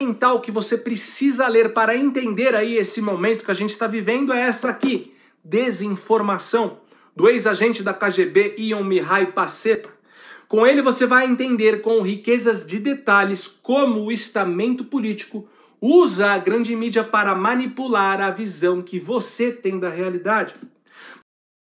mental que você precisa ler para entender aí esse momento que a gente está vivendo é essa aqui, desinformação, do ex-agente da KGB Ion Mihai Paceta. Com ele você vai entender com riquezas de detalhes como o estamento político usa a grande mídia para manipular a visão que você tem da realidade.